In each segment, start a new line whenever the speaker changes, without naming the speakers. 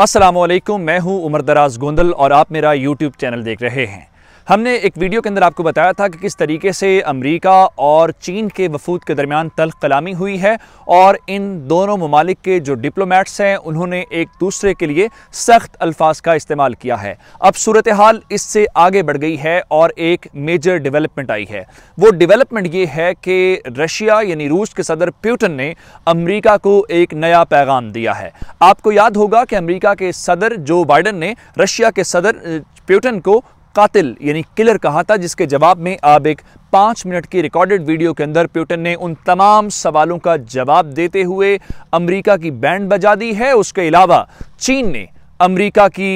असलम मैं हूँ उमर दराज गोंदल और आप मेरा यूट्यूब चैनल देख रहे हैं हमने एक वीडियो के अंदर आपको बताया था कि किस तरीके से अमरीका और चीन के वफूद के दरमियान तल कलामी हुई है और इन दोनों ममालिक के जो डिप्लोमेट्स हैं उन्होंने एक दूसरे के लिए सख्त अल्फाज का इस्तेमाल किया है अब सूरत हाल इससे आगे बढ़ गई है और एक मेजर डिवेलपमेंट आई है वो डिवेलपमेंट ये है कि रशिया यानी रूस के सदर प्यूटन ने अमरीका को एक नया पैगाम दिया है आपको याद होगा कि अमरीका के सदर जो बाइडन ने रशिया के सदर प्यूटन को कातिल यानी किलर कहा था जिसके जवाब में आप एक पांच मिनट की रिकॉर्डेड वीडियो के अंदर प्यूटन ने उन तमाम सवालों का जवाब देते हुए अमरीका की बैंड बजा दी है उसके अलावा चीन ने अमेरिका की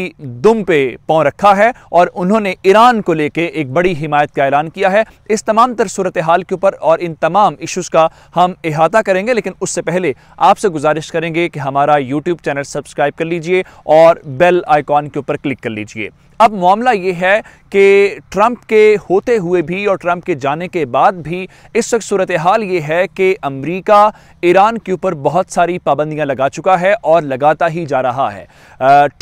दुम पे पौ रखा है और उन्होंने ईरान को लेके एक बड़ी हिमायत का ऐलान किया है इस तमाम तर सूरत हाल के ऊपर और इन तमाम इश्यूज़ का हम इहाता करेंगे लेकिन उससे पहले आपसे गुजारिश करेंगे कि हमारा यूट्यूब चैनल सब्सक्राइब कर लीजिए और बेल आइकॉन के ऊपर क्लिक कर लीजिए अब मामला ये है कि ट्रंप के होते हुए भी और ट्रंप के जाने के बाद भी इस वक्त सूरत हाल ये है कि अमेरिका ईरान के ऊपर बहुत सारी पाबंदियां लगा चुका है और लगाता ही जा रहा है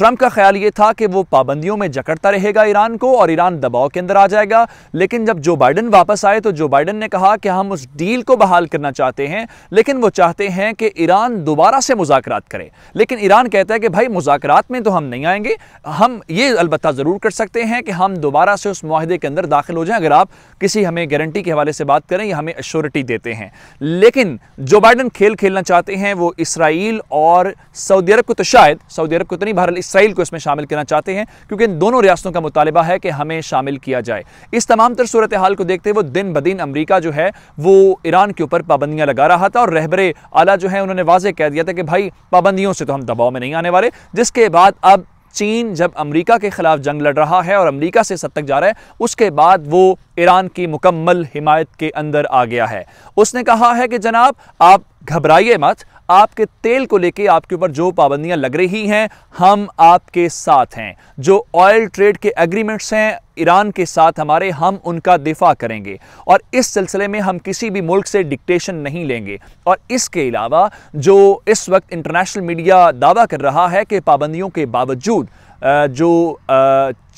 ट्रंप का ख्याल ये था कि वो पाबंदियों में जकड़ता रहेगा ईरान को और ईरान दबाव के अंदर आ जाएगा लेकिन जब जो बाइडन वापस आए तो जो बाइडन ने कहा कि हम उस डील को बहाल करना चाहते हैं लेकिन वो चाहते हैं कि ईरान दोबारा से मुजाकर करे लेकिन ईरान कहता है कि भाई मुजाकर में तो हम नहीं आएंगे हम ये अलबत्ता ज़रूर ज़रूर कर सकते हैं कि हम दोबारा से उस माहदे के अंदर दाखिल हो जाएं अगर आप किसी हमें गारंटी के हवाले से बात करें या हमें अश्योरिटी देते हैं लेकिन जो बाइडन खेल खेलना चाहते हैं वो इसराइल और सऊदी अरब को तो शायद सऊदी अरब को तो नहीं बहरहाल इसराइल को इसमें शामिल करना चाहते हैं क्योंकि इन दोनों रियासतों का मुतालबा है कि हमें शामिल किया जाए इस तमाम तर सूरत हाल को देखते हुए दिन ब दिन अमरीका जो है वो ईरान के ऊपर पाबंदियाँ लगा रहा था और रहबरे आला जो है उन्होंने वाजे कह दिया था कि भाई पाबंदियों से तो हम दबाव में नहीं आने वाले जिसके बाद अब चीन जब अमेरिका के ख़िलाफ़ जंग लड़ रहा है और अमेरिका से सत्तक तक जा रहा है उसके बाद वो ईरान की मुकम्मल हिमायत के अंदर आ गया है उसने कहा है कि जनाब आप घबराइए मत आपके तेल को लेके आपके ऊपर जो पाबंदियां लग रही हैं हम आपके साथ हैं जो ऑयल ट्रेड के एग्रीमेंट्स हैं ईरान के साथ हमारे हम उनका दिफा करेंगे और इस सिलसिले में हम किसी भी मुल्क से डिक्टेशन नहीं लेंगे और इसके अलावा जो इस वक्त इंटरनेशनल मीडिया दावा कर रहा है कि पाबंदियों के बावजूद जो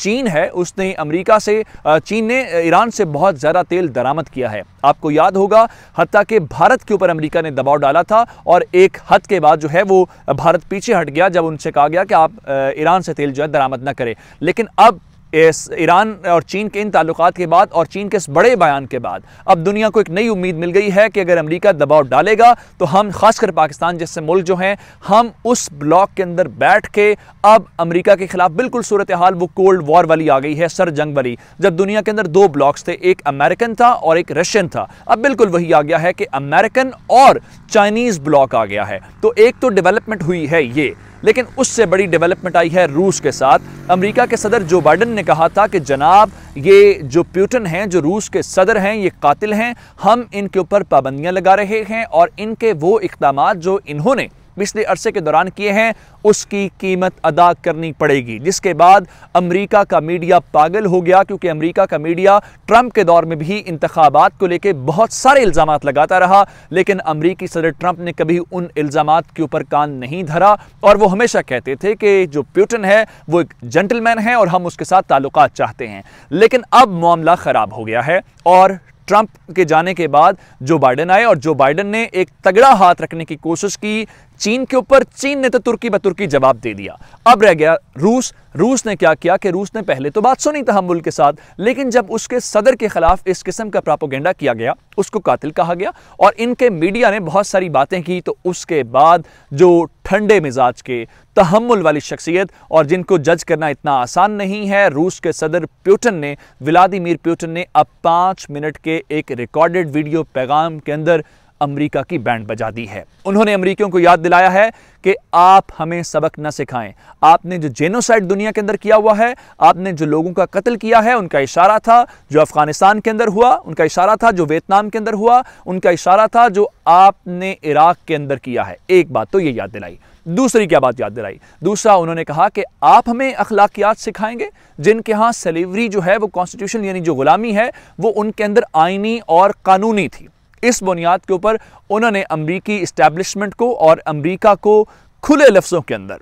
चीन है उसने अमेरिका से चीन ने ईरान से बहुत ज़्यादा तेल दरामद किया है आपको याद होगा हत्या कि भारत के ऊपर अमेरिका ने दबाव डाला था और एक हद के बाद जो है वो भारत पीछे हट गया जब उनसे कहा गया कि आप ईरान से तेल जो है दरामद ना करें लेकिन अब इस ईरान और चीन के इन ताल्लुक के बाद और चीन के इस बड़े बयान के बाद अब दुनिया को एक नई उम्मीद मिल गई है कि अगर अमेरिका दबाव डालेगा तो हम खासकर पाकिस्तान जैसे मुल्क जो हैं हम उस ब्लॉक के अंदर बैठ के अब अमेरिका के खिलाफ बिल्कुल सूरत हाल वो कोल्ड वॉर वाली आ गई है सर जंग वाली जब दुनिया के अंदर दो ब्लॉक्स थे एक अमेरिकन था और एक रशियन था अब बिल्कुल वही आ गया है कि अमेरिकन और चाइनीज़ ब्लॉक आ गया है तो एक तो डेवलपमेंट हुई है ये लेकिन उससे बड़ी डेवलपमेंट आई है रूस के साथ अमेरिका के सदर जो बाइडन ने कहा था कि जनाब ये जो प्यूटन हैं जो रूस के सदर हैं ये कातिल हैं हम इनके ऊपर पाबंदियां लगा रहे हैं और इनके वो इकदाम जो इन्होंने पिछले अरसे के दौरान किए हैं उसकी कीमत अदा करनी पड़ेगी जिसके बाद अमेरिका का मीडिया पागल हो गया क्योंकि अमेरिका का मीडिया ट्रंप के दौर में भी इंतबात को लेकर बहुत सारे इल्ज़ाम लगाता रहा लेकिन अमरीकी सदर ट्रंप ने कभी उन इल्ज़ाम के ऊपर कान नहीं धरा और वो हमेशा कहते थे कि जो प्यूटन है वो एक जेंटलमैन है और हम उसके साथ ताल्लुक चाहते हैं लेकिन अब मामला ख़राब हो गया है और ट्रंप के जाने के बाद जो बाइडन आए और जो बाइडन ने एक तगड़ा हाथ रखने की कोशिश की चीन के ऊपर चीन ने तो तुर्की बतुर्की जवाब दे दिया अब रह गया रूस रूस ने क्या किया कि रूस ने पहले तो बात सुनी था तहमुल के साथ लेकिन जब उसके सदर के खिलाफ इस किस्म का प्रापोगेंडा किया गया उसको कातिल कहा गया और इनके मीडिया ने बहुत सारी बातें की तो उसके बाद जो ठंडे मिजाज के तहमुल वाली शख्सियत और जिनको जज करना इतना आसान नहीं है रूस के सदर प्यूटन ने व्लादिमिर प्यूटन ने अब पाँच मिनट के एक रिकॉर्डेड वीडियो पैगाम के अंदर अमेरिका की बैंड बजा दी है उन्होंने अमेरिकियों को याद दिलाया है कि आप हमें सबक न सिखाएं आपने जो जेनोसाइड दुनिया के अंदर किया हुआ है आपने जो लोगों का कत्ल किया है उनका इशारा था जो अफगानिस्तान के अंदर हुआ उनका इशारा था जो वियतनाम के अंदर हुआ उनका इशारा था जो आपने इराक के अंदर किया है एक बात तो ये याद दिलाई दूसरी क्या बात याद दिलाई दूसरा उन्होंने कहा कि आप हमें अखलाकियात सिखाएंगे जिनके यहाँ सलेवरी जो है वो कॉन्स्टिट्यूशन यानी जो गुलामी है वो उनके अंदर आइनी और कानूनी थी इस बुनियाद के ऊपर उन्होंने अमरीकी इस्टेब्लिशमेंट को और अमरीका को खुले लफ्ज़ों के अंदर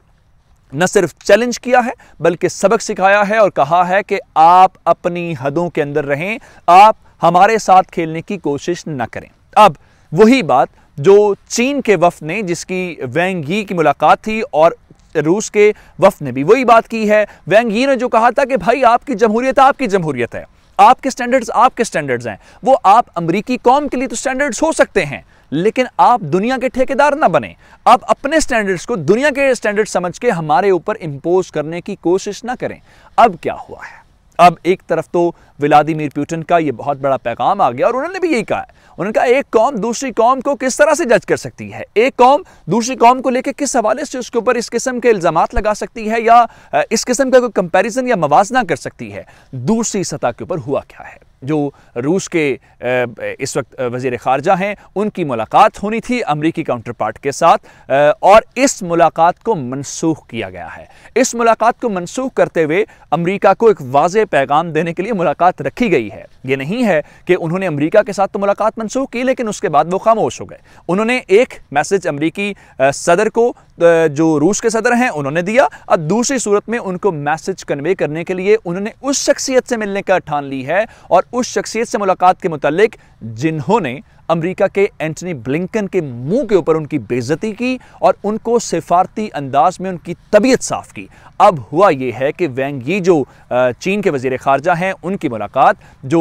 न सिर्फ चैलेंज किया है बल्कि सबक सिखाया है और कहा है कि आप अपनी हदों के अंदर रहें आप हमारे साथ खेलने की कोशिश न करें अब वही बात जो चीन के वफ ने जिसकी वेंग की मुलाकात थी और रूस के वफ ने भी वही बात की है वेंग ने जो कहा था कि भाई आपकी जमहूरियत आपकी जमहूरियत है आपके स्टैंडर्ड्स आपके स्टैंडर्ड्स हैं वो आप अमरीकी कौम के लिए तो स्टैंडर्ड्स हो सकते हैं लेकिन आप दुनिया के ठेकेदार ना बने आप अपने स्टैंडर्ड्स को दुनिया के स्टैंडर्ड समझ के हमारे ऊपर इम्पोज करने की कोशिश ना करें अब क्या हुआ है अब एक तरफ तो व्लादिमिर पुटिन का ये बहुत बड़ा पैगाम आ गया और उन्होंने भी यही कहा उन्होंने कहा एक कौम दूसरी कौम को किस तरह से जज कर सकती है एक कौम दूसरी कौम को लेकर किस हवाले से उसके ऊपर इस किस्म के इल्ज़ाम लगा सकती है या इस किस्म का कोई कंपेरिजन या मवाजना कर सकती है दूसरी सतह के ऊपर हुआ क्या है जो रूस के इस वक्त वजीर ख़ारजा हैं उनकी मुलाकात होनी थी अमरीकी काउंटर पार्ट के साथ और इस मुलाकात को मनसूख किया गया है इस मुलाकात को मनसूख करते हुए अमरीका को एक वाज पैगाम देने के लिए मुलाकात रखी गई है ये नहीं है कि उन्होंने अमरीका के साथ तो मुलाकात मनसूख की लेकिन उसके बाद वो खामोश हो गए उन्होंने एक मैसेज अमरीकी सदर को जो रूस के सदर हैं उन्होंने दिया और दूसरी सूरत में उनको मैसेज कन्वे करने के लिए उन्होंने उस शख्सियत से मिलने का ठान ली है और उस शख्सियत से मुलाकात के मुतालिक जिन्होंने अमेरिका के एंटनी ब्लिंकन के मुंह के ऊपर उनकी बेजती की और उनको सिफारती अंदाज में उनकी तबीयत साफ की अब हुआ यह है कि वेंग यी जो चीन के वजीर खारजा हैं उनकी मुलाकात जो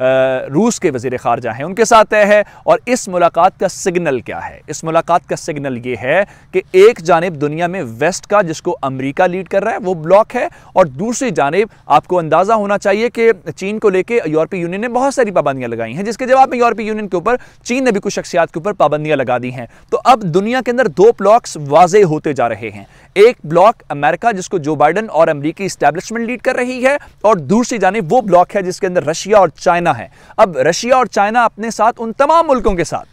रूस के वजीर खारजा हैं उनके साथ तय है और इस मुलाकात का सिग्नल क्या है इस मुलाकात का सिग्नल ये है कि एक जानब दुनिया में वेस्ट का जिसको अमरीका लीड कर रहा है वो ब्लॉक है और दूसरी जानब आपको अंदाज़ा होना चाहिए कि चीन को लेकर यूरोपीय यूनियन ने बहुत सारी पाबंदियां लगाई हैं जिसके जवाब में यूरोपीय यूनियन के ऊपर चीन ने भी कुछ शख्सियात के ऊपर पाबंदियां लगा दी हैं तो अब दुनिया के अंदर दो ब्लॉक्स वाजे होते जा रहे हैं एक ब्लॉक अमेरिका जिसको जो बाइडन और अमरीकी स्टैब्लिशमेंट लीड कर रही है और दूसरी जानब वो ब्लॉक है जिसके अंदर रशिया और चाइना है अब रशिया और चाइना अपने साथ उन तमाम मुल्कों के साथ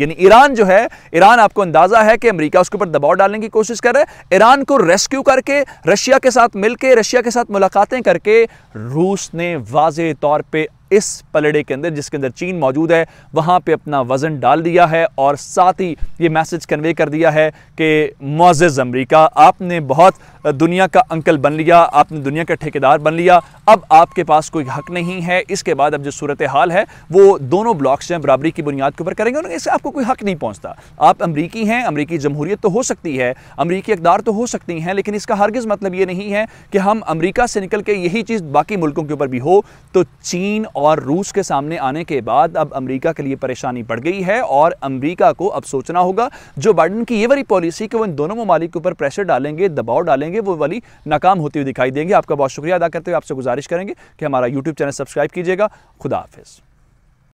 यानी ईरान जो है ईरान आपको अंदाजा है कि अमेरिका उसके ऊपर दबाव डालने की कोशिश कर रहा है ईरान को रेस्क्यू करके रशिया के साथ मिलकर रशिया के साथ मुलाकातें करके रूस ने वाजे तौर पे इस पलड़े के अंदर जिसके अंदर चीन मौजूद है वहाँ पे अपना वज़न डाल दिया है और साथ ही ये मैसेज कन्वे कर दिया है कि मोज़ अमरीका आपने बहुत दुनिया का अंकल बन लिया आपने दुनिया का ठेकेदार बन लिया अब आपके पास कोई हक नहीं है इसके बाद अब जो सूरत हाल है वो दोनों ब्लॉक्स हैं बराबरी की बुनियाद के ऊपर करेंगे उन्होंने इससे आपको कोई हक नहीं पहुँचता आप अमरीकी हैं अमरीकी जमहूरियत तो हो सकती है अमरीकी अकदार तो हो सकती हैं लेकिन इसका हरगज़ मतलब ये नहीं है कि हम अमरीका से निकल के यही चीज़ बाकी मुल्कों के ऊपर भी हो तो चीन और रूस के सामने आने के बाद अब अमेरिका के लिए परेशानी बढ़ गई है और अमेरिका को अब सोचना होगा जो बाइडन की ये वाली पॉलिसी कि वो इन दोनों ममालिक के ऊपर प्रेशर डालेंगे दबाव डालेंगे वो वाली नाकाम होती हुई दिखाई देंगे आपका बहुत शुक्रिया अदा करते हुए आपसे गुजारिश करेंगे कि हमारा यूट्यूब चैनल सब्सक्राइब कीजिएगा खुदा हाफिज़